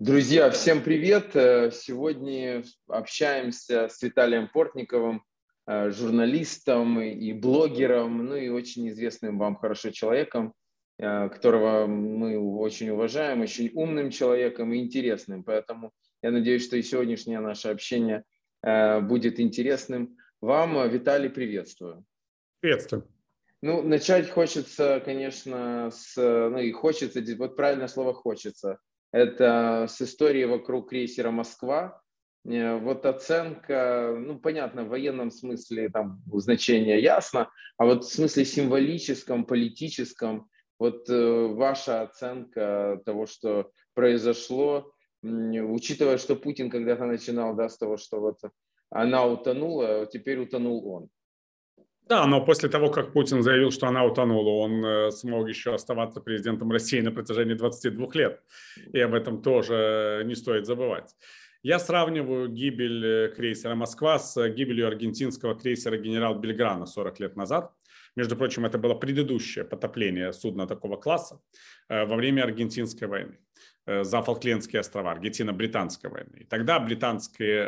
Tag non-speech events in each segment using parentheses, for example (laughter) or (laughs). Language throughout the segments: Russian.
Друзья, всем привет! Э, сегодня общаемся с Виталием Портниковым, э, журналистом и блогером, ну и очень известным вам хорошо человеком, э, которого мы очень уважаем, очень умным человеком и интересным. Поэтому я надеюсь, что и сегодняшнее наше общение будет интересным. Вам, Виталий, приветствую. Приветствую. Ну, начать хочется, конечно, с, ну и хочется, вот правильное слово хочется – это с историей вокруг крейсера «Москва». Э, вот оценка, ну, понятно, в военном смысле там значение ясно, а вот в смысле символическом, политическом, вот э, ваша оценка того, что произошло, учитывая, что Путин когда-то начинал да, с того, что вот она утонула, а теперь утонул он. Да, но после того, как Путин заявил, что она утонула, он э, смог еще оставаться президентом России на протяжении 22 лет. И об этом тоже не стоит забывать. Я сравниваю гибель э, крейсера «Москва» с гибелью аргентинского крейсера «Генерал Бельграна» 40 лет назад. Между прочим, это было предыдущее потопление судна такого класса э, во время аргентинской войны. Э, за Фолклендские острова, Аргентина-Британской войны. И тогда британская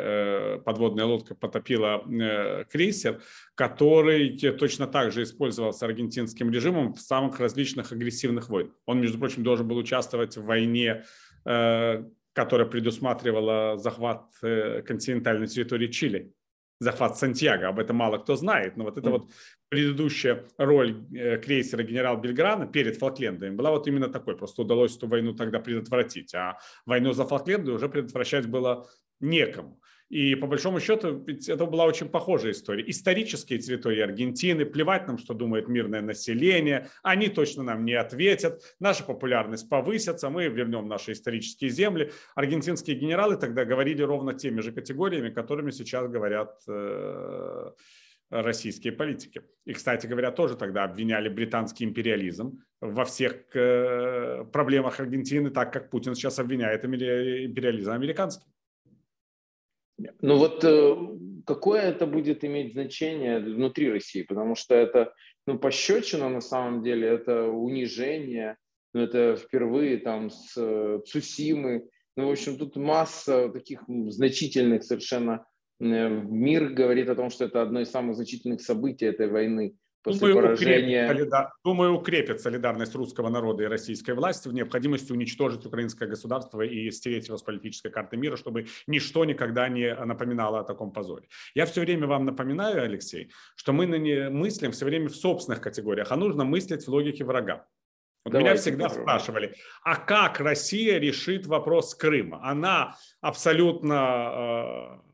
э, подводная лодка потопила э, крейсер, который точно так же использовался аргентинским режимом в самых различных агрессивных войнах. Он, между прочим, должен был участвовать в войне которая предусматривала захват континентальной территории Чили захват Сантьяго. Об этом мало кто знает, но вот эта вот предыдущая роль э, крейсера генерал Бельграна перед Фолклендом была вот именно такой. Просто удалось эту войну тогда предотвратить, а войну за Фолклендой уже предотвращать было некому. И по большому счету, ведь это была очень похожая история. Исторические территории Аргентины, плевать нам, что думает мирное население, они точно нам не ответят, наша популярность повысится, мы вернем наши исторические земли. Аргентинские генералы тогда говорили ровно теми же категориями, которыми сейчас говорят э, российские политики. И, кстати говоря, тоже тогда обвиняли британский империализм во всех э, проблемах Аргентины, так как Путин сейчас обвиняет империализм американский. Ну вот э, какое это будет иметь значение внутри России, потому что это, ну, пощечина на самом деле, это унижение, ну, это впервые там с э, Цусимы, ну, в общем, тут масса таких значительных совершенно э, мир говорит о том, что это одно из самых значительных событий этой войны думаю, поражения... укрепит, думаю, укрепит солидарность русского народа и российской власти в необходимости уничтожить украинское государство и стереть его с политической карты мира, чтобы ничто никогда не напоминало о таком позоре. Я все время вам напоминаю, Алексей, что мы на не мыслим все время в собственных категориях, а нужно мыслить в логике врага. Вот меня всегда попробуем. спрашивали, а как Россия решит вопрос Крыма? Она абсолютно э,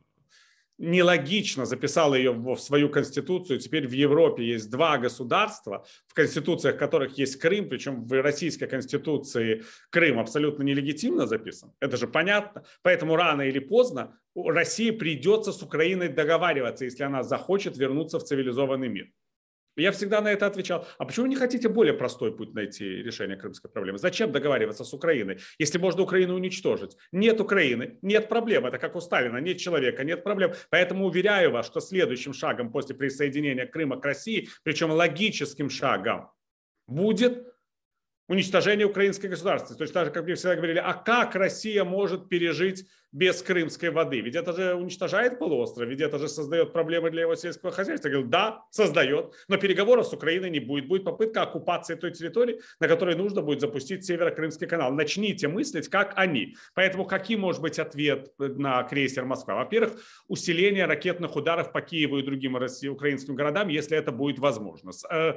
нелогично записала ее в свою конституцию. Теперь в Европе есть два государства, в конституциях которых есть Крым, причем в российской конституции Крым абсолютно нелегитимно записан. Это же понятно. Поэтому рано или поздно России придется с Украиной договариваться, если она захочет вернуться в цивилизованный мир. Я всегда на это отвечал. А почему вы не хотите более простой путь найти решение крымской проблемы? Зачем договариваться с Украиной, если можно Украину уничтожить? Нет Украины, нет проблем. Это как у Сталина, нет человека, нет проблем. Поэтому уверяю вас, что следующим шагом после присоединения Крыма к России, причем логическим шагом, будет уничтожение украинской государственности. Точно так же, как мне всегда говорили, а как Россия может пережить без крымской воды? Ведь это же уничтожает полуостров, ведь это же создает проблемы для его сельского хозяйства. Я говорю, да, создает, но переговоров с Украиной не будет. Будет попытка оккупации той территории, на которой нужно будет запустить Северо-Крымский канал. Начните мыслить, как они. Поэтому каким может быть ответ на крейсер Москва? Во-первых, усиление ракетных ударов по Киеву и другим украинским городам, если это будет возможно э,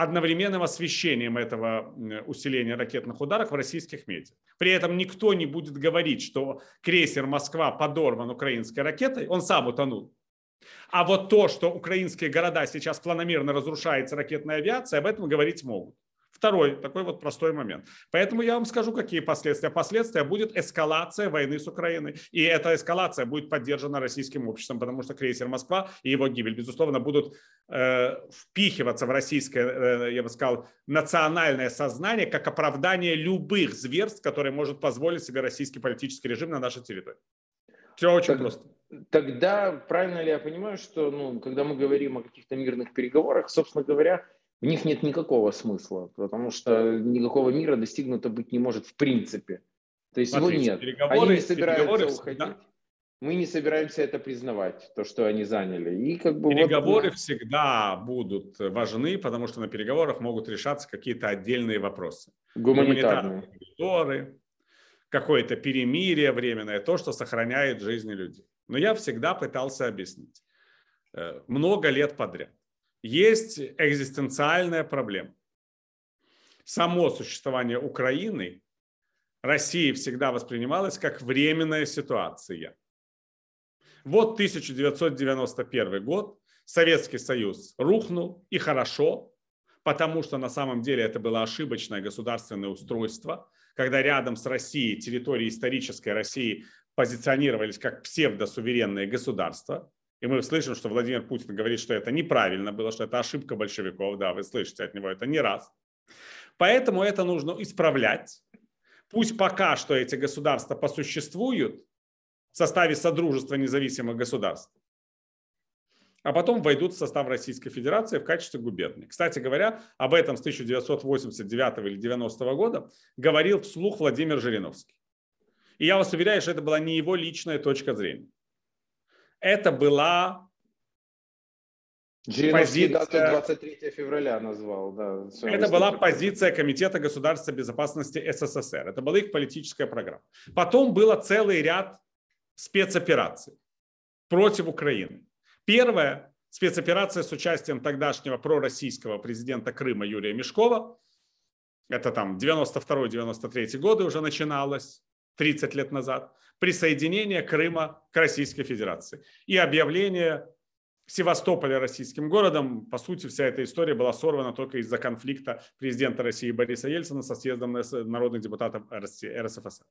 одновременным освещением этого усиления ракетных ударов в российских медиа. При этом никто не будет говорить, что крейсер «Москва» подорван украинской ракетой, он сам утонул. А вот то, что украинские города сейчас планомерно разрушается ракетная авиация, об этом говорить могут. Второй такой вот простой момент. Поэтому я вам скажу, какие последствия. Последствия будет эскалация войны с Украиной. И эта эскалация будет поддержана российским обществом, потому что крейсер «Москва» и его гибель, безусловно, будут э, впихиваться в российское, э, я бы сказал, национальное сознание как оправдание любых зверств, которые может позволить себе российский политический режим на нашей территории. Все очень так, просто. Тогда правильно ли я понимаю, что ну, когда мы говорим о каких-то мирных переговорах, собственно говоря, в них нет никакого смысла, потому что никакого мира достигнуто быть не может в принципе. То есть Смотрите, его нет. Переговоры, Они не собираются уходить. Всегда... Мы не собираемся это признавать, то, что они заняли. И как бы переговоры вот... всегда будут важны, потому что на переговорах могут решаться какие-то отдельные вопросы. Гуманитарные. Гуманитарные какое-то перемирие временное, то, что сохраняет жизни людей. Но я всегда пытался объяснить. Э, много лет подряд есть экзистенциальная проблема. Само существование Украины России всегда воспринималось как временная ситуация. Вот 1991 год, Советский Союз рухнул, и хорошо, потому что на самом деле это было ошибочное государственное устройство, когда рядом с Россией территории исторической России позиционировались как псевдосуверенные государства и мы слышим, что Владимир Путин говорит, что это неправильно было, что это ошибка большевиков, да, вы слышите от него это не раз. Поэтому это нужно исправлять. Пусть пока что эти государства посуществуют в составе Содружества независимых государств, а потом войдут в состав Российской Федерации в качестве губернии. Кстати говоря, об этом с 1989 или 90 года говорил вслух Владимир Жириновский. И я вас уверяю, что это была не его личная точка зрения это была Позиция... 23 февраля назвал, да. Все это была позиция Комитета государственной безопасности СССР. Это была их политическая программа. Потом было целый ряд спецопераций против Украины. Первая спецоперация с участием тогдашнего пророссийского президента Крыма Юрия Мешкова. Это там 92-93 годы уже начиналось. 30 лет назад, присоединение Крыма к Российской Федерации и объявление Севастополя российским городом. По сути, вся эта история была сорвана только из-за конфликта президента России Бориса Ельцина со съездом народных депутатов РСФСР.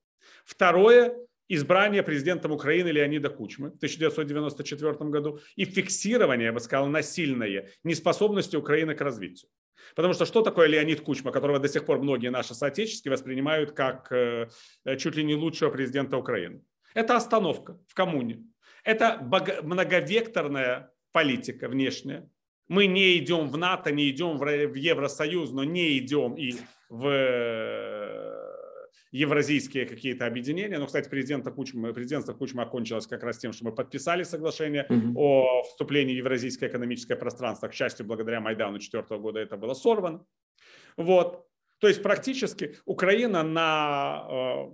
Второе избрание президентом Украины Леонида Кучмы в 1994 году и фиксирование, я бы сказал, насильное неспособности Украины к развитию. Потому что что такое Леонид Кучма, которого до сих пор многие наши соотечественники воспринимают как э, чуть ли не лучшего президента Украины? Это остановка в коммуне. Это многовекторная политика внешняя. Мы не идем в НАТО, не идем в Евросоюз, но не идем и в э, евразийские какие-то объединения. Но, кстати, президентство Кучма, президентство Кучма окончилось как раз тем, что мы подписали соглашение mm-hmm. о вступлении в евразийское экономическое пространство. К счастью, благодаря Майдану 2004 года это было сорвано. Вот. То есть практически Украина на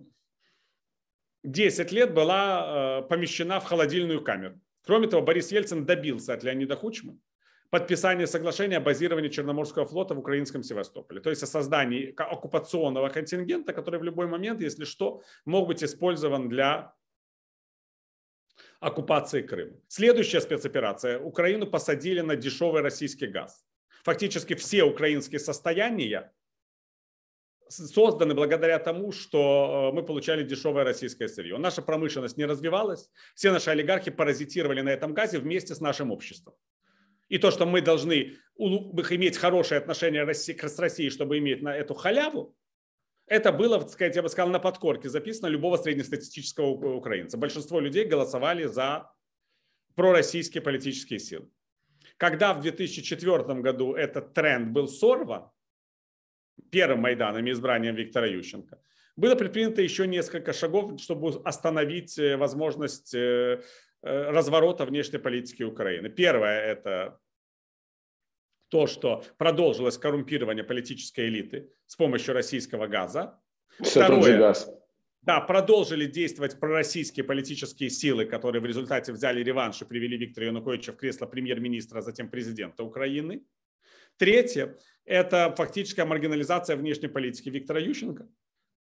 10 э, лет была э, помещена в холодильную камеру. Кроме того, Борис Ельцин добился от Леонида Кучмы, подписание соглашения о базировании Черноморского флота в украинском Севастополе, то есть о создании оккупационного контингента, который в любой момент, если что, мог быть использован для оккупации Крыма. Следующая спецоперация. Украину посадили на дешевый российский газ. Фактически все украинские состояния созданы благодаря тому, что э, мы получали дешевое российское сырье. Наша промышленность не развивалась, все наши олигархи паразитировали на этом газе вместе с нашим обществом и то, что мы должны иметь хорошие отношения с Россией, чтобы иметь на эту халяву, это было, так сказать, я бы сказал, на подкорке записано любого среднестатистического украинца. Большинство людей голосовали за пророссийские политические силы. Когда в 2004 году этот тренд был сорван, первым Майданом и избранием Виктора Ющенко, было предпринято еще несколько шагов, чтобы остановить э, возможность э, Э, разворота внешней политики Украины. Первое – это то, что продолжилось коррумпирование политической элиты с помощью российского газа. Все Второе, газ. Да, продолжили действовать пророссийские политические силы, которые в результате взяли реванш и привели Виктора Януковича в кресло премьер-министра, а затем президента Украины. Третье – это фактическая маргинализация внешней политики Виктора Ющенко.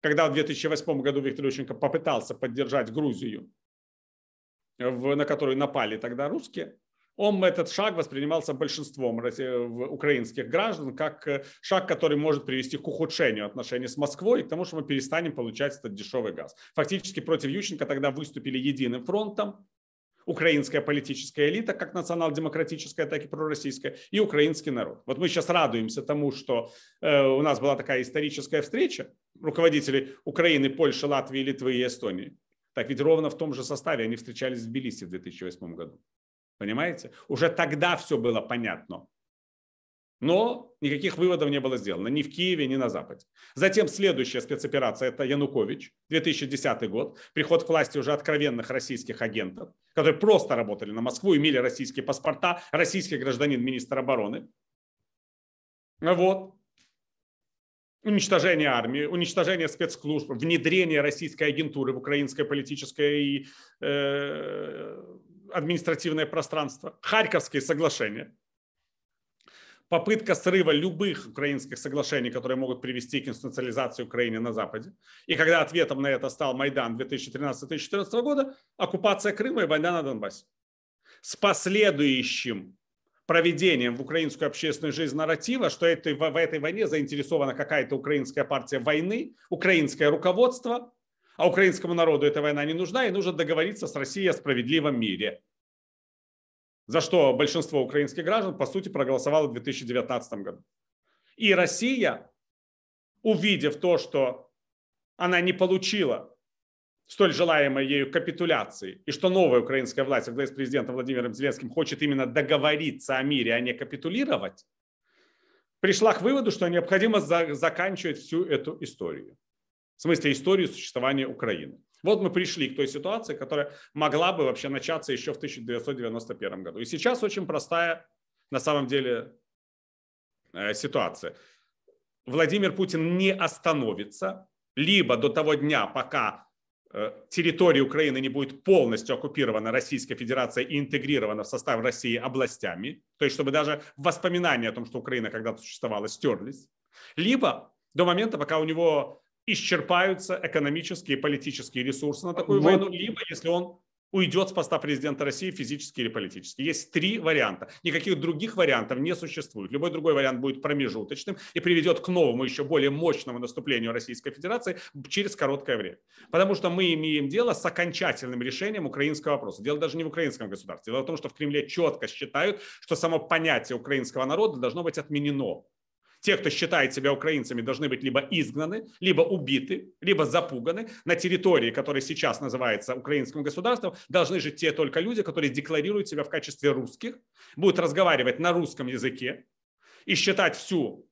Когда в 2008 году Виктор Ющенко попытался поддержать Грузию в, на который напали тогда русские, он этот шаг воспринимался большинством украинских граждан как э, шаг, который может привести к ухудшению отношений с Москвой и к тому, что мы перестанем получать этот дешевый газ. Фактически против Ющенко тогда выступили единым фронтом, украинская политическая элита, как национал-демократическая, так и пророссийская, и украинский народ. Вот мы сейчас радуемся тому, что э, у нас была такая историческая встреча руководителей Украины, Польши, Латвии, Литвы и Эстонии. Так ведь ровно в том же составе они встречались в Тбилиси в 2008 году. Понимаете? Уже тогда все было понятно. Но никаких выводов не было сделано ни в Киеве, ни на Западе. Затем следующая спецоперация – это Янукович, 2010 год, приход к власти уже откровенных российских агентов, которые просто работали на Москву, имели российские паспорта, российский гражданин, министр обороны. Вот уничтожение армии, уничтожение спецслужб, внедрение российской агентуры в украинское политическое и э, административное пространство, Харьковские соглашения, попытка срыва любых украинских соглашений, которые могут привести к институциализации Украины на Западе. И когда ответом на это стал Майдан 2013-2014 года, оккупация Крыма и война на Донбассе. С последующим проведением в украинскую общественную жизнь нарратива, что это, в, в этой войне заинтересована какая-то украинская партия войны, украинское руководство, а украинскому народу эта война не нужна, и нужно договориться с Россией о справедливом мире. За что большинство украинских граждан, по сути, проголосовало в 2019 году. И Россия, увидев то, что она не получила столь желаемой ею капитуляции, и что новая украинская власть во главе с президентом Владимиром Зеленским хочет именно договориться о мире, а не капитулировать, пришла к выводу, что необходимо за- заканчивать всю эту историю. В смысле, историю существования Украины. Вот мы пришли к той ситуации, которая могла бы вообще начаться еще в 1991 году. И сейчас очень простая, на самом деле, э, ситуация. Владимир Путин не остановится либо до того дня, пока Э, территория Украины не будет полностью оккупирована Российской Федерацией и интегрирована в состав России областями, то есть чтобы даже воспоминания о том, что Украина когда-то существовала, стерлись, либо до момента, пока у него исчерпаются экономические и политические ресурсы на такую вот. войну, либо если он уйдет с поста президента России физически или политически. Есть три варианта. Никаких других вариантов не существует. Любой другой вариант будет промежуточным и приведет к новому, еще более мощному наступлению Российской Федерации через короткое время. Потому что мы имеем дело с окончательным решением украинского вопроса. Дело даже не в украинском государстве. Дело в том, что в Кремле четко считают, что само понятие украинского народа должно быть отменено. Те, кто считает себя украинцами, должны быть либо изгнаны, либо убиты, либо запуганы. На территории, которая сейчас называется украинским государством, должны жить те только люди, которые декларируют себя в качестве русских, будут разговаривать на русском языке и считать всю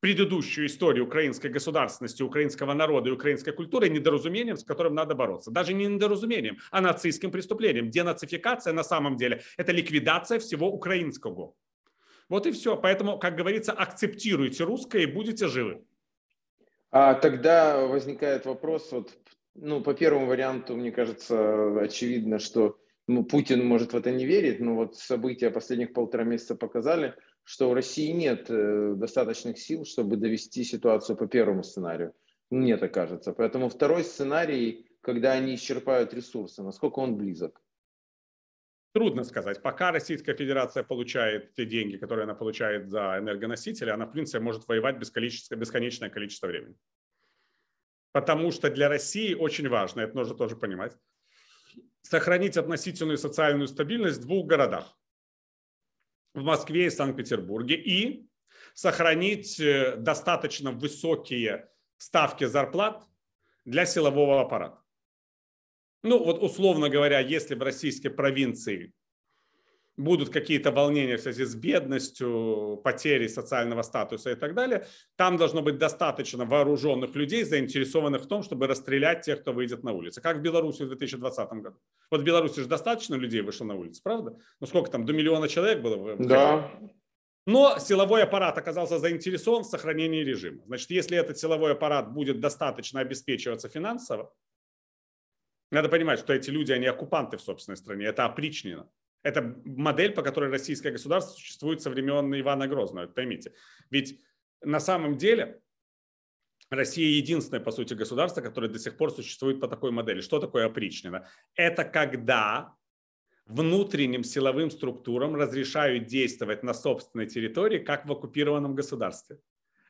предыдущую историю украинской государственности, украинского народа и украинской культуры недоразумением, с которым надо бороться. Даже не недоразумением, а нацистским преступлением. Денацификация на самом деле – это ликвидация всего украинского. Вот и все. Поэтому, как говорится, акцептируйте русское и будете живы. А тогда возникает вопрос, вот, ну, по первому варианту, мне кажется, очевидно, что ну, Путин, может, в это не верить, но вот события последних полтора месяца показали, что у России нет э, достаточных сил, чтобы довести ситуацию по первому сценарию. Мне так кажется. Поэтому второй сценарий, когда они исчерпают ресурсы, насколько он близок? Трудно сказать. Пока Российская Федерация получает те деньги, которые она получает за энергоносители, она, в принципе, может воевать бесконечное количество времени. Потому что для России очень важно, это нужно тоже понимать, сохранить относительную социальную стабильность в двух городах. В Москве и Санкт-Петербурге. И сохранить э, достаточно высокие ставки зарплат для силового аппарата. Ну, вот условно говоря, если в российской провинции будут какие-то волнения в связи с бедностью, потерей социального статуса и так далее, там должно быть достаточно вооруженных людей, заинтересованных в том, чтобы расстрелять тех, кто выйдет на улицу. Как в Беларуси в 2020 году. Вот в Беларуси же достаточно людей вышло на улицу, правда? Ну сколько там, до миллиона человек было? Да. Но силовой аппарат оказался заинтересован в сохранении режима. Значит, если этот силовой аппарат будет достаточно обеспечиваться финансово, надо понимать, что эти люди, они оккупанты в собственной стране, это опричнина. Это модель, по которой российское государство существует со времен Ивана Грозного, поймите. Ведь на самом деле Россия единственное, по сути, государство, которое до сих пор существует по такой модели. Что такое опричнина? Это когда внутренним силовым структурам разрешают действовать на собственной территории, как в оккупированном государстве.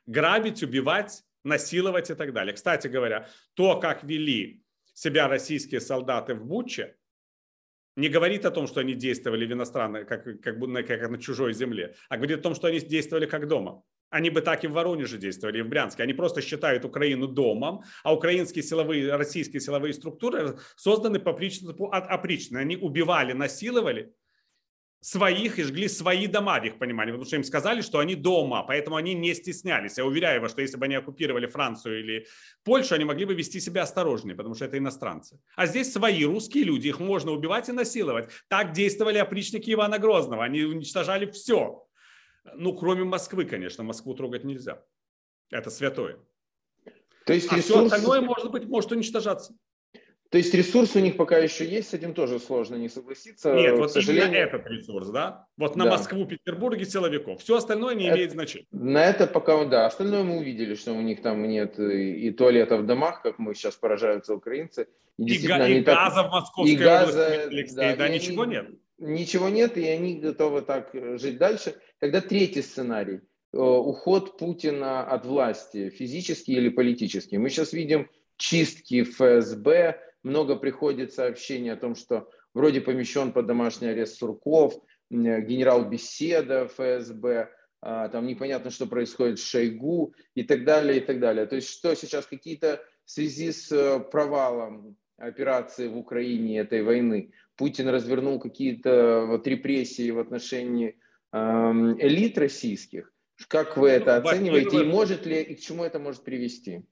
Грабить, убивать, насиловать и так далее. Кстати говоря, то, как вели себя российские солдаты в Буче, не говорит о том, что они действовали в иностранной, как, как, на, как на чужой земле, а говорит о том, что они действовали как дома. Они бы так и в Воронеже действовали, и в Брянске. Они просто считают Украину домом, а украинские силовые, российские силовые структуры созданы по принципу опричной. Они убивали, насиловали, своих и жгли свои дома, в их понимании, потому что им сказали, что они дома, поэтому они не стеснялись. Я уверяю вас, что если бы они оккупировали Францию или Польшу, они могли бы вести себя осторожнее, потому что это иностранцы. А здесь свои русские люди, их можно убивать и насиловать. Так действовали опричники Ивана Грозного, они уничтожали все. Ну, кроме Москвы, конечно, Москву трогать нельзя. Это святое. То есть а ресурсы... все остальное может быть может уничтожаться. То есть ресурс у них пока еще есть, с этим тоже сложно не согласиться. Нет, вот сожалению. именно этот ресурс, да? Вот на да. Москву, Петербург и силовиков. Все остальное не это, имеет значения. На это пока, да. Остальное мы увидели, что у них там нет и, и туалета в домах, как мы сейчас поражаются украинцы. И, и, га- и так... газа в Московской и области, газа, Алексей, да, да ничего они, нет. Ничего нет, и они готовы так э, жить дальше. Тогда третий сценарий э, – уход Путина от власти, физический или политический. Мы сейчас видим чистки ФСБ, много приходит сообщений о том, что вроде помещен под домашний арест Сурков, э, генерал Беседа ФСБ, а, там непонятно, что происходит с Шойгу и так далее, и так далее. То есть что сейчас какие-то в связи с э, провалом операции в Украине, этой войны, Путин развернул какие-то э, вот репрессии в отношении эм, элит российских. Как вы ну, это оцениваете и может ли и к чему это может привести?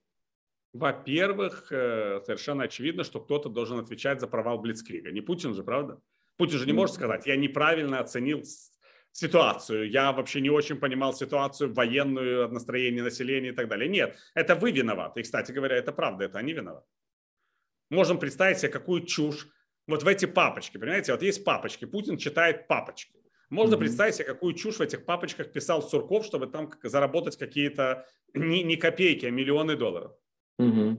Во-первых, э, совершенно очевидно, что кто-то должен отвечать за провал Блицкрига. Не Путин же, правда? Путин же не может сказать, я неправильно оценил ситуацию, я вообще не очень понимал ситуацию, военную, настроение населения и так далее. Нет, это вы виноваты. И, кстати говоря, это правда, это они виноваты. Можем представить себе, какую чушь вот в эти папочки, понимаете, вот есть папочки, Путин читает папочки. Можно mm-hmm. представить себе, какую чушь в этих папочках писал Сурков, чтобы там заработать какие-то не, не копейки, а миллионы долларов. Угу.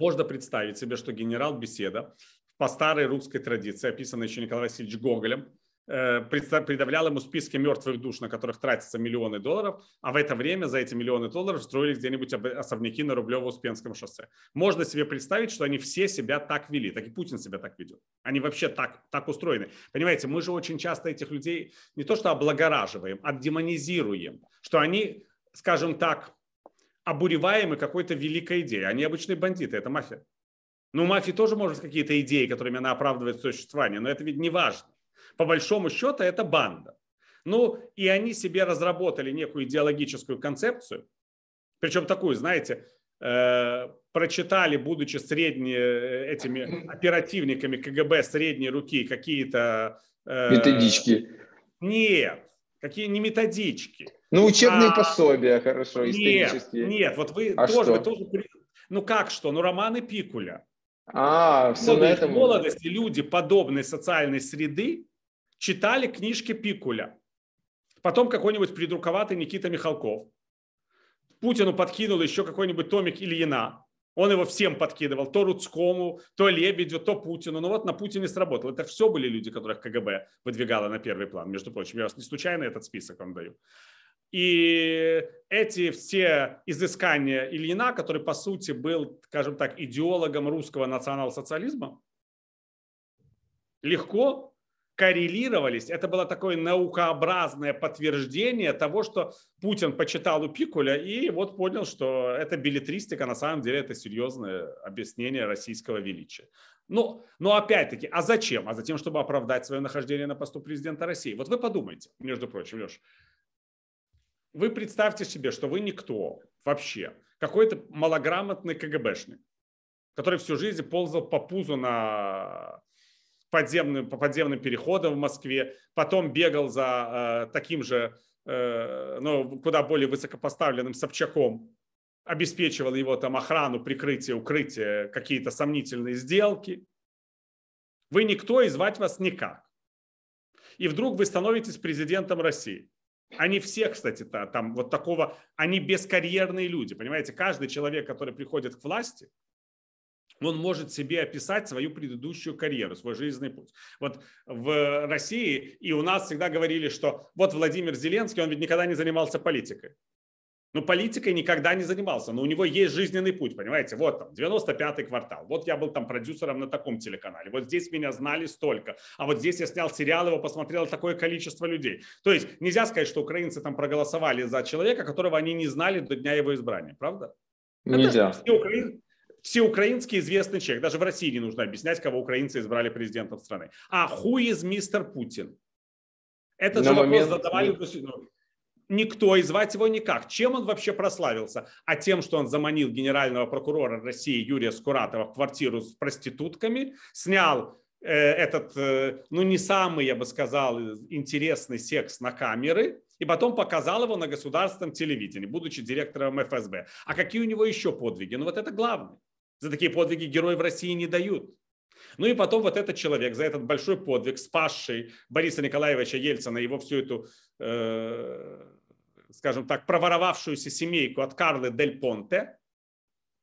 Можно представить себе, что генерал Беседа по старой русской традиции, описанной еще Николаем Васильевич Гоголем, э, предъявлял ему списки мертвых душ, на которых тратятся миллионы долларов, а в это время за эти миллионы долларов строили где-нибудь особняки на Рублево-Успенском шоссе. Можно себе представить, что они все себя так вели, так и Путин себя так ведет. Они вообще так, так устроены. Понимаете, мы же очень часто этих людей не то что облагораживаем, а демонизируем, что они, скажем так, обуреваемы какой-то великой идеей. Они обычные бандиты, это мафия. Ну, у мафии тоже может какие-то идеи, которыми она оправдывает существование, но это ведь не важно. По большому счету, это банда. Ну, и они себе разработали некую идеологическую концепцию, причем такую, знаете, э, прочитали, будучи средне э, этими оперативниками КГБ средней руки, какие-то... Э, методички. Нет, какие не методички. Ну, учебные а, пособия, хорошо, нет, исторические. Нет, вот вы а тоже, что? вы тоже... Ну, как что? Ну, романы Пикуля. А, все Молодые, на этом... В молодости люди подобной социальной среды читали книжки Пикуля. Потом какой-нибудь придруковатый Никита Михалков. Путину подкинул еще какой-нибудь томик Ильина. Он его всем подкидывал, то Рудскому, то Лебедю, то Путину. Ну вот на Путине сработало. Это все были люди, которых КГБ выдвигало на первый план, между прочим. Я вас не случайно этот список вам даю. И эти все изыскания Ильина, который, по сути, был, скажем так, идеологом русского национал-социализма, легко коррелировались. Это было такое наукообразное подтверждение того, что Путин почитал у Пикуля и вот понял, что это билетристика, на самом деле это серьезное объяснение российского величия. Но, ну, но опять-таки, а зачем? А затем, чтобы оправдать свое нахождение на посту президента России. Вот вы подумайте, между прочим, Леш, вы представьте себе, что вы никто вообще, какой-то малограмотный КГБшник, который всю жизнь ползал по пузу на подземным, по подземным переходам в Москве, потом бегал за э, таким же, э, ну, куда более высокопоставленным Собчаком, обеспечивал его там охрану, прикрытие, укрытие, какие-то сомнительные сделки. Вы никто и звать вас никак. И вдруг вы становитесь президентом России. Они все, кстати, там вот такого, они бескарьерные люди, понимаете? Каждый человек, который приходит к власти, он может себе описать свою предыдущую карьеру, свой жизненный путь. Вот в России и у нас всегда говорили, что вот Владимир Зеленский, он ведь никогда не занимался политикой. Но ну, политикой никогда не занимался, но у него есть жизненный путь, понимаете? Вот там, 95-й квартал, вот я был там продюсером на таком телеканале, вот здесь меня знали столько, а вот здесь я снял сериал, его посмотрело такое количество людей. То есть нельзя сказать, что украинцы там проголосовали за человека, которого они не знали до дня его избрания, правда? Нельзя. все, украин... все украинские известный человек, даже в России не нужно объяснять, кого украинцы избрали президентом страны. А хуй из мистер Путин? Этот на же момент... вопрос задавали никто и звать его никак. Чем он вообще прославился? А тем, что он заманил генерального прокурора России Юрия Скуратова в квартиру с проститутками, снял э, этот, э, ну не самый, я бы сказал, интересный секс на камеры, и потом показал его на государственном телевидении, будучи директором ФСБ. А какие у него еще подвиги? Ну вот это главное. За такие подвиги героев России не дают. Ну и потом вот этот человек за этот большой подвиг, спасший Бориса Николаевича Ельцина, его всю эту э, скажем так, проворовавшуюся семейку от Карлы Дель Понте,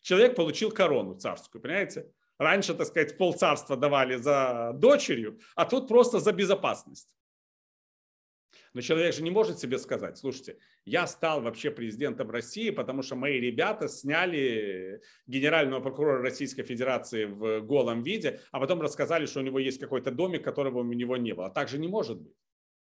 человек получил корону царскую, понимаете? Раньше, так сказать, полцарства давали за дочерью, а тут просто за безопасность. Но человек же не может себе сказать, слушайте, я стал вообще президентом России, потому что мои ребята сняли генерального прокурора Российской Федерации в голом виде, а потом рассказали, что у него есть какой-то домик, которого у него не было. А так же не может быть.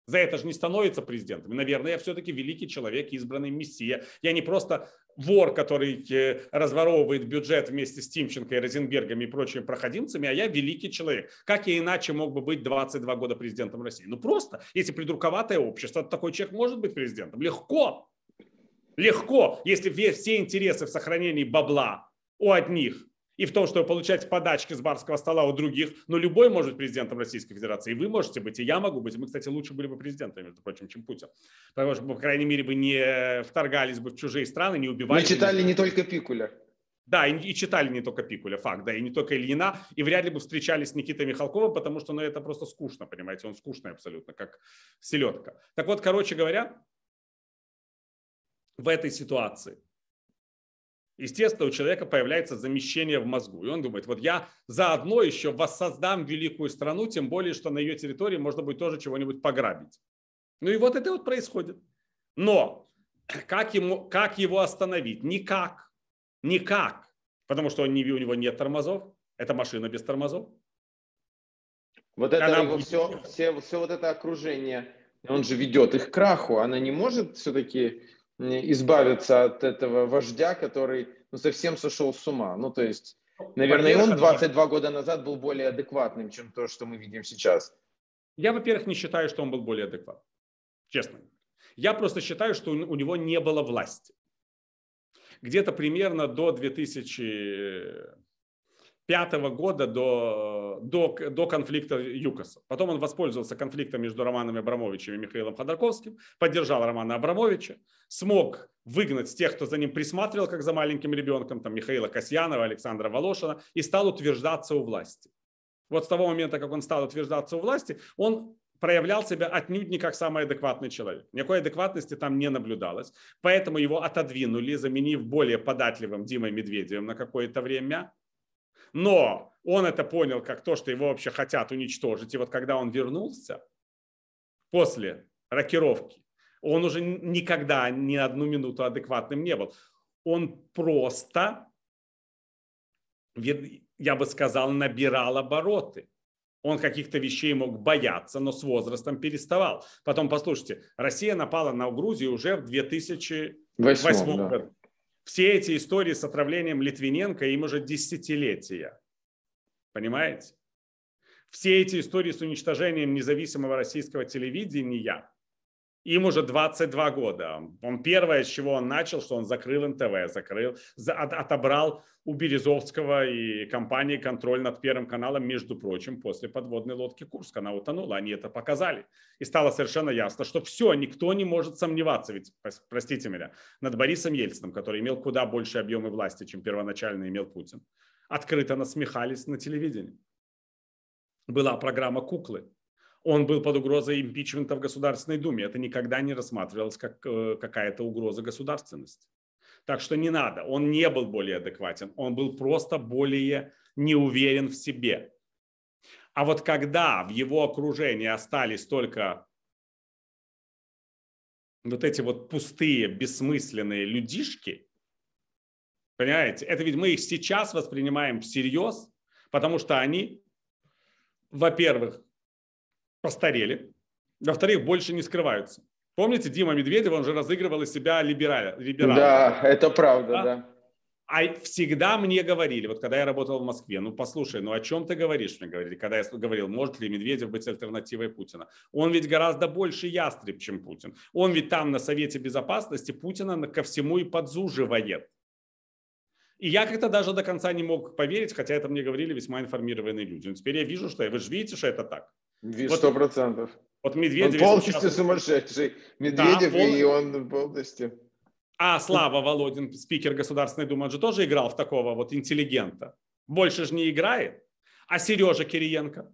За это же не становится президентом. наверное, я все-таки великий человек, избранный мессия. Я не просто вор, который э, разворовывает бюджет вместе с Тимченко и Розенбергами и прочими проходимцами, а я великий человек. Как я иначе мог бы быть 22 года президентом России? Ну просто, если придурковатое общество, такой человек может быть президентом. Легко. Легко, если все интересы в сохранении бабла у одних, и в том, чтобы получать подачки с барского стола у других. Но ну, любой может быть президентом Российской Федерации. И вы можете быть, и я могу быть. Мы, кстати, лучше были бы президентами, между прочим, чем Путин. Потому что, по крайней мере, бы не вторгались бы в чужие страны, не убивали. Мы читали не только Пикуля. Да, и, и читали не только Пикуля, факт, да, и не только Ильина, и вряд ли бы встречались с Никитой Михалковым, потому что, ну, это просто скучно, понимаете, он скучный абсолютно, как селедка. Так вот, короче говоря, в этой ситуации Естественно, у человека появляется замещение в мозгу. И он думает, вот я заодно еще воссоздам великую страну, тем более, что на ее территории можно будет тоже чего-нибудь пограбить. Ну и вот это вот происходит. Но (clears throat) как, ему, как его остановить? Никак. Никак. Потому что он не, у него нет тормозов. Это машина без тормозов. Вот это Она... все, все, все вот это окружение, он же ведет их к краху. Она не может все-таки избавиться от этого вождя, который ну, совсем сошел с ума. Ну, то есть, ну, наверное, во он 22 это... года назад был более адекватным, чем то, что мы видим сейчас. Я, во-первых, не считаю, что он был более адекватным. Честно. Я просто считаю, что у него не было власти. Где-то примерно до 2000 пятого года до, до, до конфликта ЮКОСа. Потом он воспользовался конфликтом между Романом Абрамовичем и Михаилом Ходорковским, поддержал Романа Абрамовича, смог выгнать тех, кто за ним присматривал, как за маленьким ребенком, там Михаила Касьянова, Александра Волошина, и стал утверждаться у власти. Вот с того момента, как он стал утверждаться у власти, он проявлял себя отнюдь не как самый адекватный человек. Никакой адекватности там не наблюдалось. Поэтому его отодвинули, заменив более податливым Димой Медведевым на какое-то время – но он это понял как то, что его вообще хотят уничтожить. И вот когда он вернулся после рокировки, он уже никогда ни одну минуту адекватным не был. Он просто, я бы сказал, набирал обороты. Он каких-то вещей мог бояться, но с возрастом переставал. Потом, послушайте, Россия напала на Грузию уже в 2008 Восьмом, году. Да все эти истории с отравлением Литвиненко, им уже десятилетия. Понимаете? Все эти истории с уничтожением независимого российского телевидения им уже 22 года. Он первое, с чего он начал, что он закрыл НТВ, закрыл, отобрал у Березовского и компании контроль над Первым каналом, между прочим, после подводной лодки Курск. Она утонула, они это показали. И стало совершенно ясно, что все, никто не может сомневаться, ведь, простите меня, над Борисом Ельциным, который имел куда больше объемы власти, чем первоначально имел Путин, открыто насмехались на телевидении. Была программа «Куклы», он был под угрозой импичмента в Государственной Думе. Это никогда не рассматривалось как э, какая-то угроза государственности. Так что не надо. Он не был более адекватен. Он был просто более неуверен в себе. А вот когда в его окружении остались только вот эти вот пустые, бессмысленные людишки, понимаете, это ведь мы их сейчас воспринимаем всерьез, потому что они, во-первых, постарели, во-вторых, больше не скрываются. Помните, Дима Медведев, он же разыгрывал из себя либерала. либерала да, это правда, да. да. А всегда мне говорили, вот когда я работал в Москве, ну послушай, ну о чем ты говоришь, мне говорили, когда я говорил, может ли Медведев быть альтернативой Путина. Он ведь гораздо больше ястреб, чем Путин. Он ведь там на Совете Безопасности Путина ко всему и подзуживает. И я как-то даже до конца не мог поверить, хотя это мне говорили весьма информированные люди. Но теперь я вижу, что я, вы же видите, что это так. Сто процентов. Вот, Медведев... Он полностью сейчас... сумасшедший. Медведев, да, пол... и он полностью... А Слава Володин, спикер Государственной Думы, он же тоже играл в такого вот интеллигента. Больше же не играет. А Сережа Кириенко,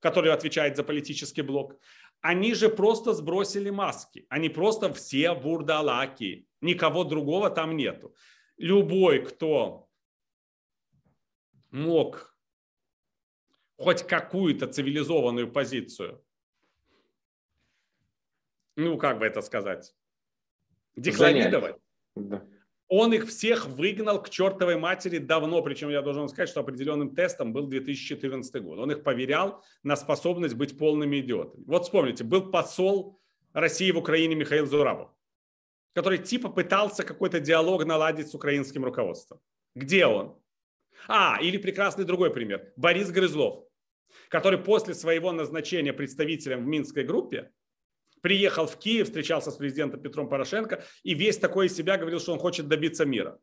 который отвечает за политический блок, они же просто сбросили маски. Они просто все бурдалаки. Никого другого там нету. Любой, кто мог хоть какую-то цивилизованную позицию. Ну, как бы это сказать? Декламировать. Да. Он их всех выгнал к чертовой матери давно, причем я должен сказать, что определенным тестом был 2014 год. Он их поверял на способность быть полными идиотами. Вот вспомните, был посол России в Украине Михаил Зурабов, который типа пытался какой-то диалог наладить с украинским руководством. Где он? А, или прекрасный другой пример. Борис Грызлов который после своего назначения представителем в Минской группе приехал в Киев, встречался с президентом Петром Порошенко и весь такой из себя говорил, что он хочет добиться мира.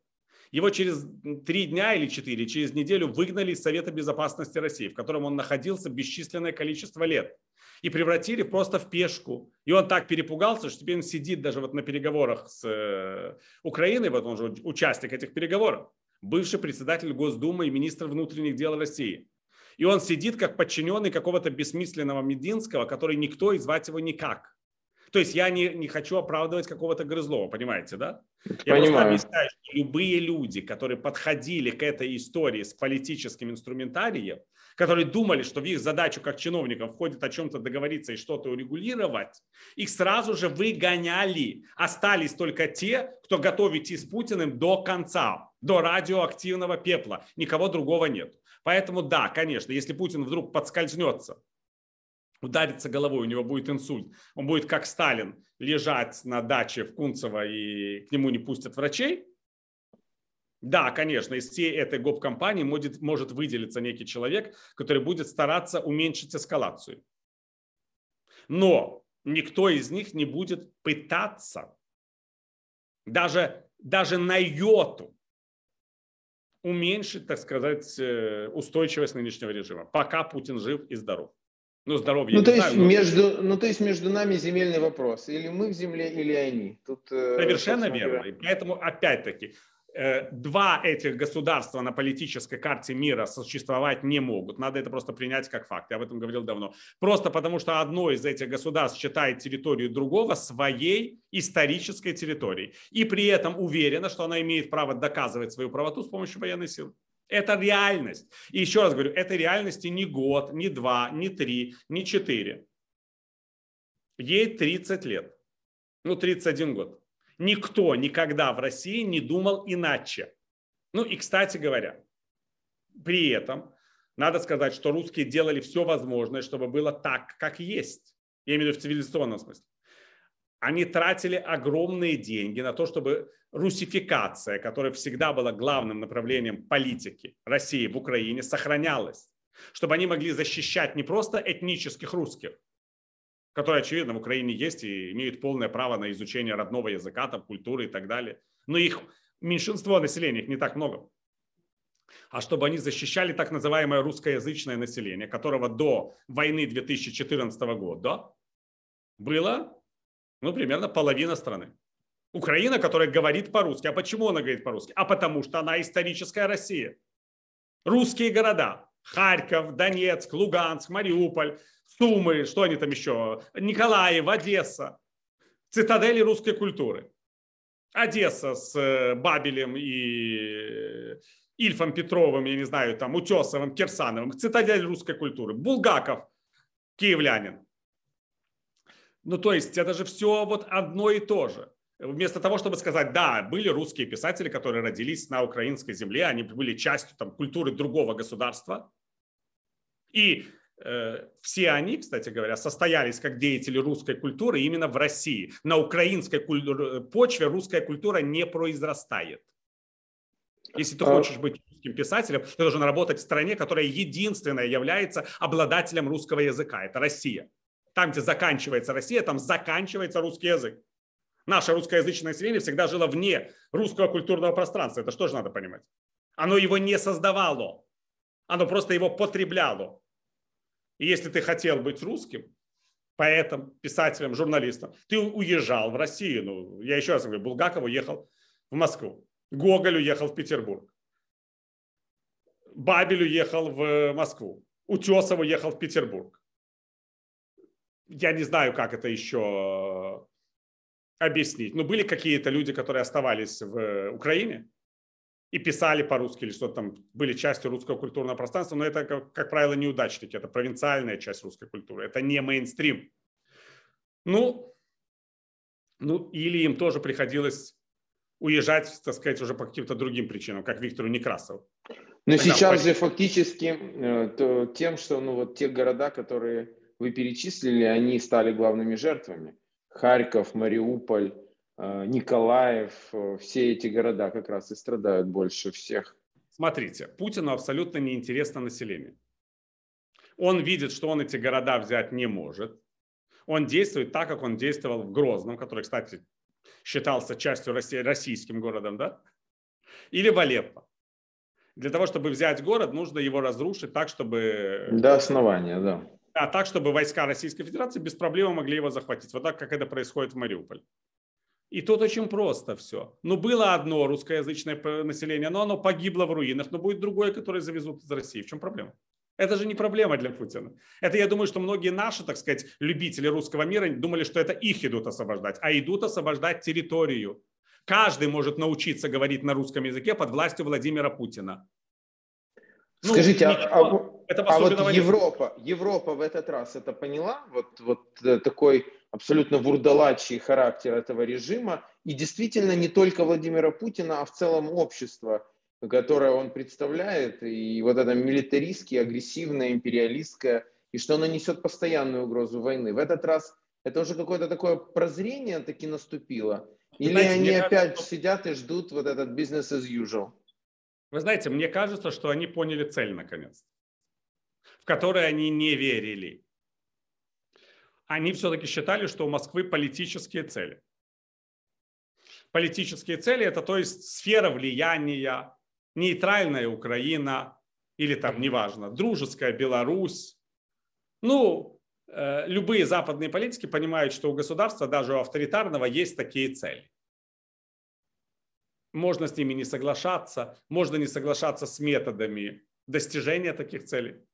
Его через три дня или четыре, через неделю выгнали из Совета Безопасности России, в котором он находился бесчисленное количество лет. И превратили просто в пешку. И он так перепугался, что теперь он сидит даже вот на переговорах с э, Украиной, вот он же участник этих переговоров, бывший председатель Госдумы и министр внутренних дел России – и он сидит как подчиненный какого-то бессмысленного Мединского, который никто и звать его никак. То есть я не, не хочу оправдывать какого-то Грызлова, понимаете, да? Я Понимаю. просто объясняю, что любые люди, которые подходили к этой истории с политическим инструментарием, которые думали, что в их задачу как чиновников входит о чем-то договориться и что-то урегулировать, их сразу же выгоняли. Остались только те, кто готов идти с Путиным до конца до радиоактивного пепла. Никого другого нет. Поэтому да, конечно, если Путин вдруг подскользнется, ударится головой, у него будет инсульт, он будет как Сталин лежать на даче в Кунцево и к нему не пустят врачей, да, конечно, из всей этой гоп-компании может, может выделиться некий человек, который будет стараться уменьшить эскалацию. Но никто из них не будет пытаться даже, даже на йоту уменьшить, так сказать, э, устойчивость нынешнего режима, пока Путин жив и здоров. Ну, здоровье. Ну, то, есть знаю, между, ну то есть между нами земельный вопрос. Или мы в земле, или они. Тут, э, Совершенно верно. И поэтому, опять-таки, Э, два этих государства на политической карте мира существовать не могут. Надо это просто принять как факт. Я об этом говорил давно. Просто потому, что одно из этих государств считает территорию другого своей исторической территорией. И при этом уверена, что она имеет право доказывать свою правоту с помощью военной силы. Это реальность. И еще раз говорю, этой реальности не год, не два, не три, не четыре. Ей 30 лет. Ну, 31 год. Никто никогда в России не думал иначе. Ну и, кстати говоря, при этом надо сказать, что русские делали все возможное, чтобы было так, как есть. Я имею в виду в цивилизационном смысле. Они тратили огромные деньги на то, чтобы русификация, которая всегда была главным направлением политики России в Украине, сохранялась. Чтобы они могли защищать не просто этнических русских, которые, очевидно, в Украине есть и имеют полное право на изучение родного языка, там, культуры и так далее. Но их меньшинство населения, их не так много. А чтобы они защищали так называемое русскоязычное население, которого до войны 2014 года было, ну, примерно половина страны. Украина, которая говорит по-русски. А почему она говорит по-русски? А потому что она историческая Россия. Русские города. Харьков, Донецк, Луганск, Мариуполь, Сумы, что они там еще, Николаев, Одесса, цитадели русской культуры. Одесса с э, Бабелем и э, Ильфом Петровым, я не знаю, там Утесовым, Кирсановым, цитадель русской культуры, Булгаков, киевлянин. Ну, то есть это же все вот одно и то же. Вместо того, чтобы сказать, да, были русские писатели, которые родились на украинской земле, они были частью там, культуры другого государства. И Э, все они, кстати говоря, состоялись как деятели русской культуры именно в России. На украинской э, почве русская культура не произрастает. Если ты а хочешь быть русским писателем, ты должен работать в стране, которая единственная является обладателем русского языка. Это Россия. Там, где заканчивается Россия, там заканчивается русский язык. Наше русскоязычное население всегда жило вне русского культурного пространства. Это что же надо понимать? Оно его не создавало. Оно просто его потребляло. И если ты хотел быть русским, поэтом, писателем, журналистом, ты уезжал в Россию. Ну, я еще раз говорю, Булгаков уехал в Москву, Гоголь уехал в Петербург, Бабель уехал в Москву, Утесов уехал в Петербург. Я не знаю, как это еще объяснить. Но были какие-то люди, которые оставались в Украине, и писали по-русски или что-то там, были частью русского культурного пространства, но это, как, как правило, неудачники, это провинциальная часть русской культуры, это не мейнстрим. Ну, ну или им тоже приходилось уезжать, так сказать, уже по каким-то другим причинам, как Виктору Некрасову. Но Тогда сейчас почти... же фактически э, то, тем, что ну, вот те города, которые вы перечислили, они стали главными жертвами. Харьков, Мариуполь, Э, Николаев, э, все эти города как раз и страдают больше всех. Смотрите, Путину абсолютно неинтересно население. Он видит, что он эти города взять не может. Он действует так, как он действовал в Грозном, который, кстати, считался частью России, российским городом, да? Или в Алеппо. Для того, чтобы взять город, нужно его разрушить так, чтобы... До основания, да. А так, чтобы войска Российской Федерации без проблем могли его захватить. Вот так, как это происходит в Мариуполь. И тут очень просто все. Ну, было одно русскоязычное население, но оно погибло в руинах, но будет другое, которое завезут из России. В чем проблема? Это же не проблема для Путина. Это, я думаю, что многие наши, так сказать, любители русского мира думали, что это их идут освобождать, а идут освобождать территорию. Каждый может научиться говорить на русском языке под властью Владимира Путина. Ну, Скажите, а, а это а вот Европа, Европа в этот раз это поняла, вот, вот э, такой абсолютно вурдалачий характер этого режима, и действительно не только Владимира Путина, а в целом общество, которое он представляет, и вот это милитаристское, агрессивное, империалистское, и что оно несет постоянную угрозу войны. В этот раз это уже какое-то такое прозрение таки наступило. Или Знаете, они опять кажется, сидят и ждут вот этот бизнес as usual? Вы знаете, мне кажется, что они поняли цель наконец которые они не верили. Они все-таки считали, что у Москвы политические цели. Политические цели – это, то есть, сфера влияния, нейтральная Украина или там, неважно, дружеская Беларусь. Ну, э, любые западные политики понимают, что у государства, даже у авторитарного, есть такие цели. Можно с ними не соглашаться, можно не соглашаться с методами достижения таких целей.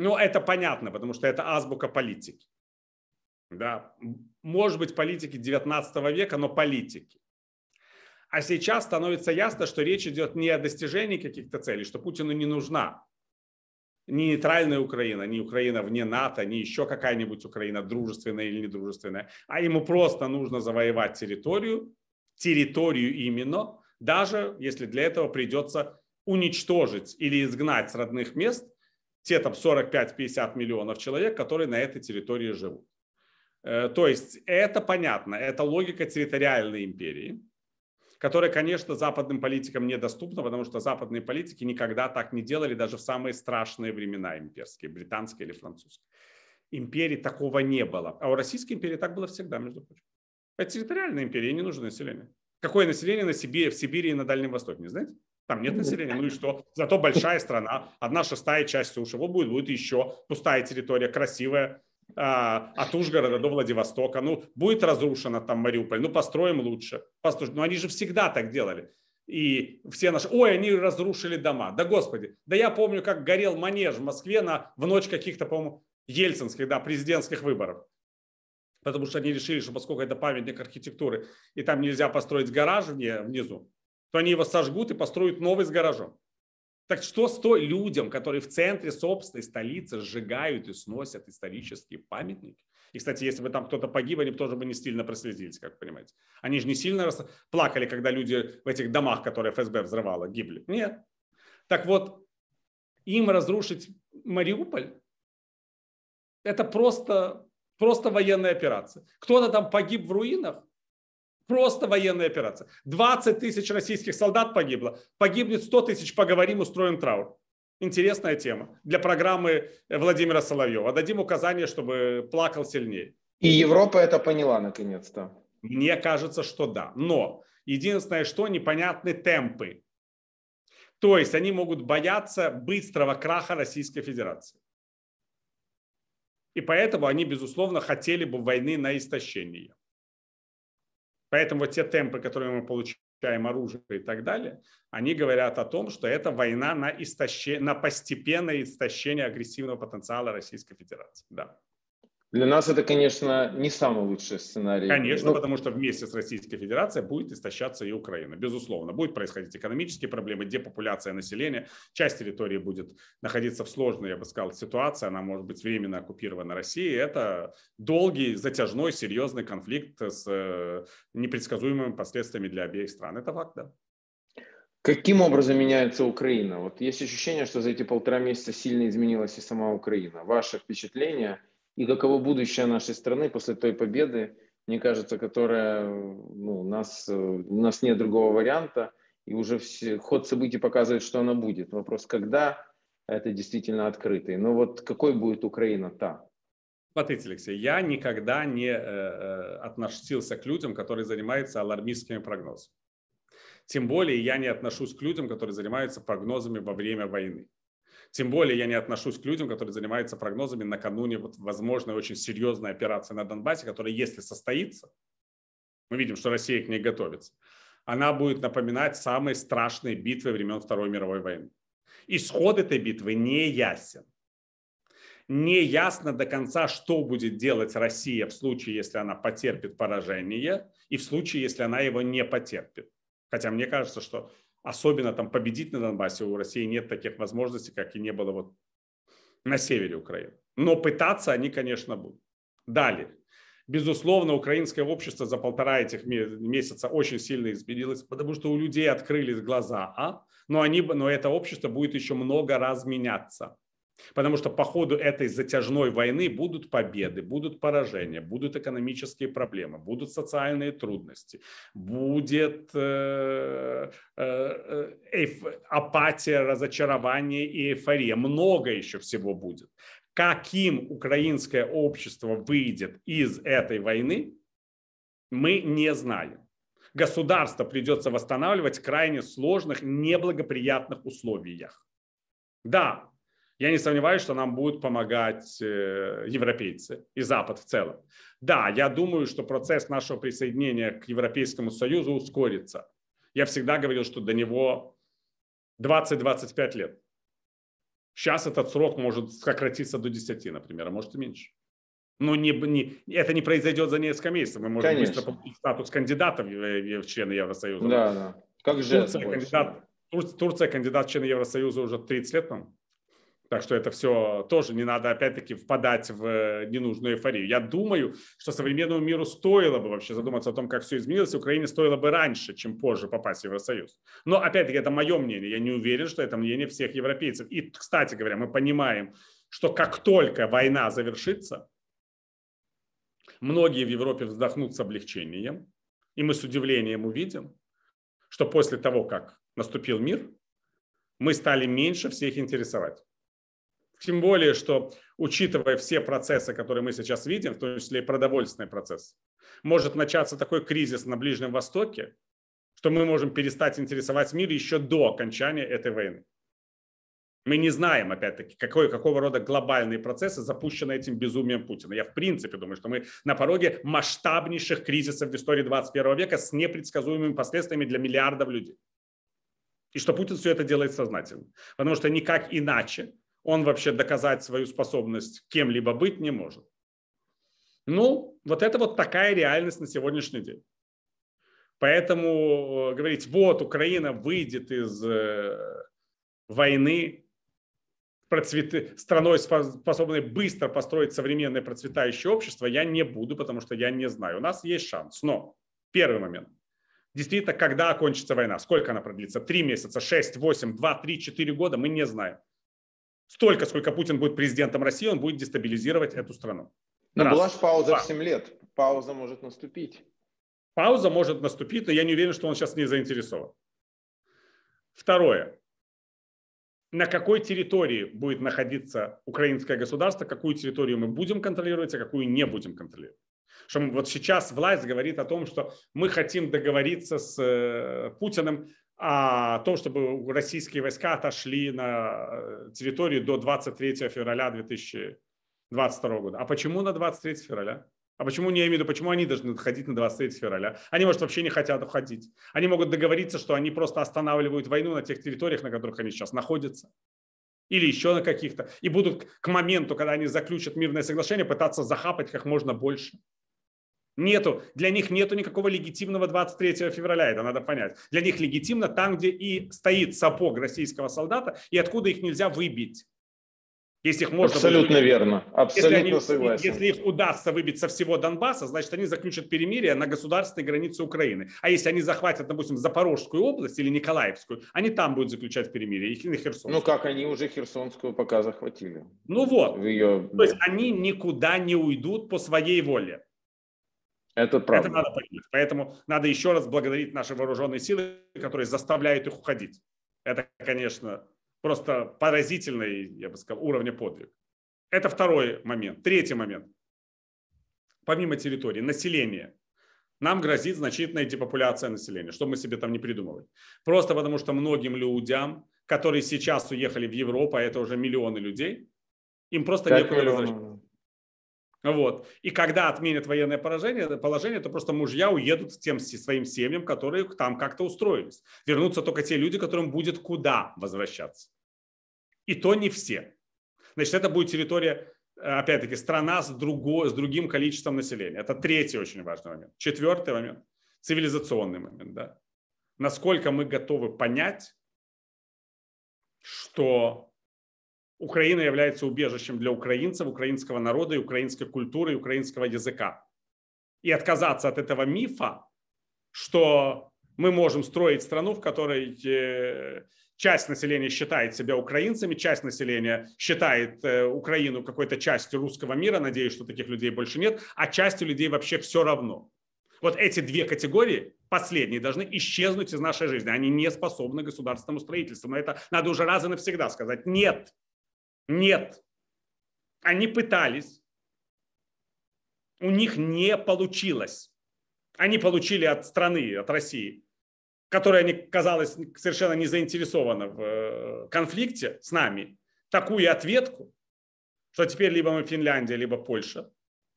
Ну, это понятно, потому что это азбука политики. Да, может быть, политики 19 века, но политики. А сейчас становится ясно, что речь идет не о достижении каких-то целей, что Путину не нужна ни нейтральная Украина, ни Украина вне НАТО, ни еще какая-нибудь Украина, дружественная или недружественная, а ему просто нужно завоевать территорию, территорию именно, даже если для этого придется уничтожить или изгнать с родных мест – те там 45-50 миллионов человек, которые на этой территории живут. Э, то есть это понятно, это логика территориальной империи, которая, конечно, западным политикам недоступна, потому что западные политики никогда так не делали даже в самые страшные времена имперские, британские или французские. Империи такого не было. А у Российской империи так было всегда, между прочим. Это территориальная империя, не нужно население. Какое население на Сибири, в Сибири и на Дальнем Востоке, не знаете? Там нет населения, ну и что? Зато большая страна, одна шестая часть суши. Вот будет, будет еще пустая территория, красивая, а, от Ужгорода до Владивостока. Ну, будет разрушена там Мариуполь, ну, построим лучше. Послушай, ну, они же всегда так делали. И все наши, ой, они разрушили дома. Да, господи, да я помню, как горел манеж в Москве на, в ночь каких-то, по-моему, ельцинских, да, президентских выборов. Потому что они решили, что поскольку это памятник архитектуры, и там нельзя построить гараж внизу, то они его сожгут и построят новый с гаражом. Так что с той людям, которые в центре собственной столицы сжигают и сносят исторические памятники? И, кстати, если бы там кто-то погиб, они бы тоже бы не сильно проследились, как вы понимаете. Они же не сильно рас... плакали, когда люди в этих домах, которые ФСБ взрывала, гибли. Нет. Так вот, им разрушить Мариуполь – это просто, просто военная операция. Кто-то там погиб в руинах, Просто военная операция. 20 тысяч российских солдат погибло. Погибнет 100 тысяч, поговорим, устроим траур. Интересная тема для программы Владимира Соловьева. Дадим указание, чтобы плакал сильнее. И Европа это поняла наконец-то. Мне кажется, что да. Но единственное, что непонятны темпы. То есть они могут бояться быстрого краха Российской Федерации. И поэтому они, безусловно, хотели бы войны на истощение. Поэтому вот те темпы, которые мы получаем, оружие и так далее, они говорят о том, что это война на, истощение, на постепенное истощение агрессивного потенциала Российской Федерации. Да. Для нас это, конечно, не самый лучший сценарий. Конечно, ну, потому что вместе с Российской Федерацией будет истощаться и Украина. Безусловно, будет происходить экономические проблемы, депопуляция населения. Часть территории будет находиться в сложной, я бы сказал, ситуации. Она может быть временно оккупирована Россией. Это долгий, затяжной, серьезный конфликт с э, непредсказуемыми последствиями для обеих стран. Это факт, да. Каким образом меняется Украина? Вот есть ощущение, что за эти полтора месяца сильно изменилась и сама Украина. Ваше впечатление – и каково будущее нашей страны после той победы, мне кажется, которая ну, у нас, э, у нас нет другого варианта, и уже все, ход событий показывает, что она будет. Вопрос, когда это действительно открытый. Но вот какой будет Украина та? Смотрите, Алексей, я никогда не э, э относился к людям, которые занимаются алармистскими прогнозами. Тем более я не отношусь к людям, которые занимаются прогнозами во время войны. Тем более я не отношусь к людям, которые занимаются прогнозами накануне вот возможной очень серьезной операции на Донбассе, которая, если состоится, мы видим, что Россия к ней готовится, она будет напоминать самые страшные битвы времен Второй мировой войны. Исход этой битвы не ясен. Не ясно до конца, что будет делать Россия в случае, если она потерпит поражение, и в случае, если она его не потерпит. Хотя мне кажется, что особенно там победить на Донбассе, у России нет таких возможностей, как и не было вот на севере Украины. Но пытаться они, конечно, будут. Далее. Безусловно, украинское общество за полтора этих месяца очень сильно изменилось, потому что у людей открылись глаза, а? но, они, но это общество будет еще много раз меняться. Потому что по ходу этой затяжной войны будут победы, будут поражения, будут экономические проблемы, будут социальные трудности, будет э, э, э, эйф, апатия, разочарование и эйфория. Много еще всего будет. Каким украинское общество выйдет из этой войны, мы не знаем. Государство придется восстанавливать в крайне сложных, неблагоприятных условиях. Да, я не сомневаюсь, что нам будут помогать э, европейцы и Запад в целом. Да, я думаю, что процесс нашего присоединения к Европейскому Союзу ускорится. Я всегда говорил, что до него 20-25 лет. Сейчас этот срок может сократиться до 10, например, а может и меньше. Но не, не, это не произойдет за несколько месяцев. Мы можем Конечно. быстро получить статус кандидата в, э, в, в члены Евросоюза. Да, да. Как же Турция, кандидат, Турция, Турция кандидат в члены Евросоюза уже 30 лет, по-моему. Так что это все тоже не надо, опять-таки, впадать в э, ненужную эйфорию. Я думаю, что современному миру стоило бы вообще задуматься о том, как все изменилось, Украине стоило бы раньше, чем позже попасть в Евросоюз. Но, опять-таки, это мое мнение. Я не уверен, что это мнение всех европейцев. И, кстати говоря, мы понимаем, что как только война завершится, многие в Европе вздохнут с облегчением, и мы с удивлением увидим, что после того, как наступил мир, мы стали меньше всех интересовать. Тем более, что учитывая все процессы, которые мы сейчас видим, в том числе и продовольственный процесс, может начаться такой кризис на Ближнем Востоке, что мы можем перестать интересовать мир еще до окончания этой войны. Мы не знаем, опять-таки, какой, какого рода глобальные процессы запущены этим безумием Путина. Я в принципе думаю, что мы на пороге масштабнейших кризисов в истории 21 века с непредсказуемыми последствиями для миллиардов людей. И что Путин все это делает сознательно. Потому что никак иначе он вообще доказать свою способность кем-либо быть не может. Ну, вот это вот такая реальность на сегодняшний день. Поэтому э, говорить, вот, Украина выйдет из э, войны процвет... страной, способной быстро построить современное процветающее общество, я не буду, потому что я не знаю. У нас есть шанс. Но первый момент. Действительно, когда окончится война? Сколько она продлится? Три месяца, шесть, восемь, два, три, четыре года? Мы не знаем столько, сколько Путин будет президентом России, он будет дестабилизировать эту страну. Но Раз. была же пауза Два. в 7 лет. Пауза может наступить. Пауза может наступить, но я не уверен, что он сейчас не заинтересован. Второе. На какой территории будет находиться украинское государство, какую территорию мы будем контролировать, а какую не будем контролировать. Что мы, вот сейчас власть говорит о том, что мы хотим договориться с э, Путиным а, о том, чтобы российские войска отошли на э, территорию до 23 февраля 2022 года. А почему на 23 февраля? А почему не имею в виду, почему они должны ходить на 23 февраля? Они, может, вообще не хотят уходить. Они могут договориться, что они просто останавливают войну на тех территориях, на которых они сейчас находятся. Или еще на каких-то. И будут к моменту, когда они заключат мирное соглашение, пытаться захапать как можно больше. Нету, для них нету никакого легитимного 23 февраля, это надо понять. Для них легитимно там, где и стоит сапог российского солдата, и откуда их нельзя выбить. Если их можно Абсолютно выбить, верно. Абсолютно если они, согласен. Если их удастся выбить со всего Донбасса, значит, они заключат перемирие на государственной границе Украины. А если они захватят, допустим, Запорожскую область или Николаевскую, они там будут заключать перемирие, Их или Херсонскую. Ну, как они уже Херсонскую пока захватили. Ну вот. В ее... То есть они никуда не уйдут по своей воле. Это правда. Это надо понимать. Поэтому надо еще раз благодарить наши вооруженные силы, которые заставляют их уходить. Это, конечно, просто поразительный, я бы сказал, уровень подвиг. Это второй момент. Третий момент. Помимо территории, население. Нам грозит значительная депопуляция населения, что мы себе там не придумывали. Просто потому, что многим людям, которые сейчас уехали в Европу, а это уже миллионы людей, им просто некуда возвращаться. Вот. И когда отменят военное поражение, положение, то просто мужья уедут к тем своим семьям, которые там как-то устроились. Вернутся только те люди, которым будет куда возвращаться. И то не все. Значит, это будет территория, э, опять-таки, страна с, друго, с другим количеством населения. Это третий очень важный момент. Четвертый момент – цивилизационный момент. Да? Насколько мы готовы понять, что Украина является убежищем для украинцев, украинского народа и украинской культуры, и украинского языка. И отказаться от этого мифа, что мы можем строить страну, в которой э, часть населения считает себя украинцами, часть населения считает э, Украину какой-то частью русского мира, надеюсь, что таких людей больше нет, а частью людей вообще все равно. Вот эти две категории, последние, должны исчезнуть из нашей жизни. Они не способны государственному строительству. Но это надо уже раз и навсегда сказать. Нет, нет. Они пытались. У них не получилось. Они получили от страны, от России, которая, они, казалось, совершенно не заинтересована в э, конфликте с нами, такую ответку, что теперь либо мы Финляндия, либо Польша.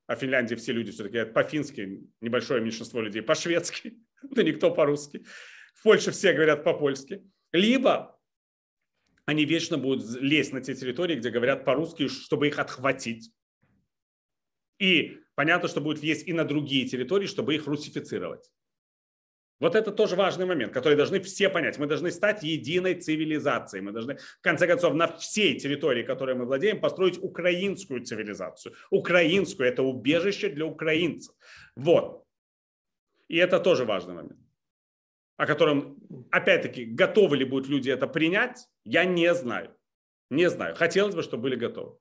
А в Финляндии все люди все-таки по-фински, небольшое меньшинство людей по-шведски, (laughs) да никто по-русски. В Польше все говорят по-польски. Либо они вечно будут лезть на те территории, где говорят по-русски, чтобы их отхватить. И понятно, что будут лезть и на другие территории, чтобы их русифицировать. Вот это тоже важный момент, который должны все понять. Мы должны стать единой цивилизацией. Мы должны, в конце концов, на всей территории, которой мы владеем, построить украинскую цивилизацию. Украинскую – это убежище для украинцев. Вот. И это тоже важный момент о котором, опять-таки, готовы ли будут люди это принять, я не знаю. Не знаю. Хотелось бы, чтобы были готовы.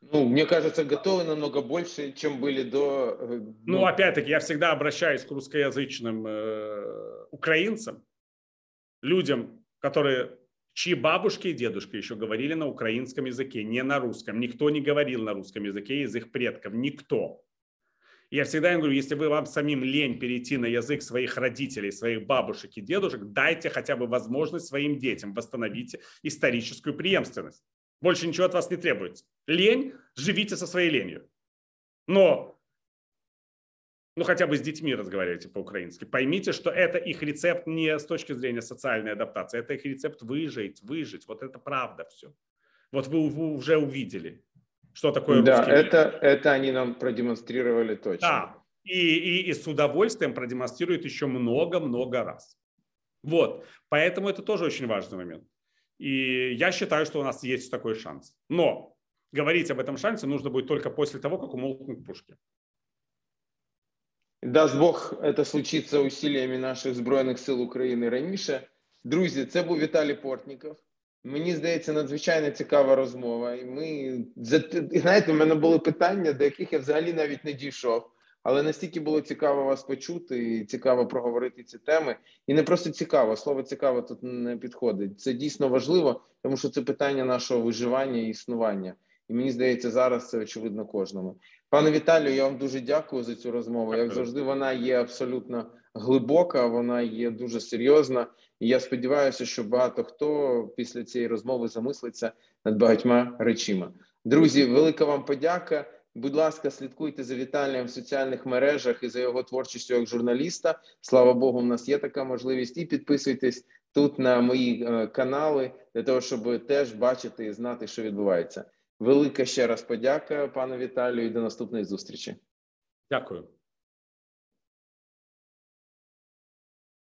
Ну, мне кажется, готовы намного больше, чем были до... Э, ну, ну, опять-таки, я всегда обращаюсь к русскоязычным э, украинцам, людям, которые чьи бабушки и дедушки еще говорили на украинском языке, не на русском. Никто не говорил на русском языке из их предков. Никто. Я всегда им говорю, если вы вам самим лень перейти на язык своих родителей, своих бабушек и дедушек, дайте хотя бы возможность своим детям восстановить историческую преемственность. Больше ничего от вас не требуется. Лень, живите со своей ленью. Но ну, хотя бы с детьми разговаривайте по-украински. Поймите, что это их рецепт не с точки зрения социальной адаптации, это их рецепт выжить, выжить. Вот это правда все. Вот вы уже увидели что такое да, русский это, мир. это они нам продемонстрировали точно. Да, и, и, и с удовольствием продемонстрируют еще много-много раз. Вот, поэтому это тоже очень важный момент. И я считаю, что у нас есть такой шанс. Но говорить об этом шансе нужно будет только после того, как умолкнут пушки. Даст Бог, это случится усилиями наших Збройних сил України раніше. Друзі, це був Віталій Портніков. Мені здається, надзвичайно цікава розмова. І ми знаєте, в мене були питання, до яких я взагалі навіть не дійшов. Але настільки було цікаво вас почути, і цікаво проговорити ці теми, і не просто цікаво. Слово цікаво тут не підходить. Це дійсно важливо, тому що це питання нашого виживання і існування. І мені здається, зараз це очевидно кожному. Пане Віталію, я вам дуже дякую за цю розмову. Як завжди, вона є абсолютно глибока, вона є дуже серйозна. І я сподіваюся, що багато хто після цієї розмови замислиться над багатьма речима. Друзі, велика вам подяка. Будь ласка, слідкуйте за вітальним в соціальних мережах і за його творчістю як журналіста. Слава Богу, в нас є така можливість. І підписуйтесь тут на мої е, канали для того, щоб теж бачити і знати, що відбувається. Велика ще раз подяка, пану Віталію, і до наступної зустрічі. Дякую.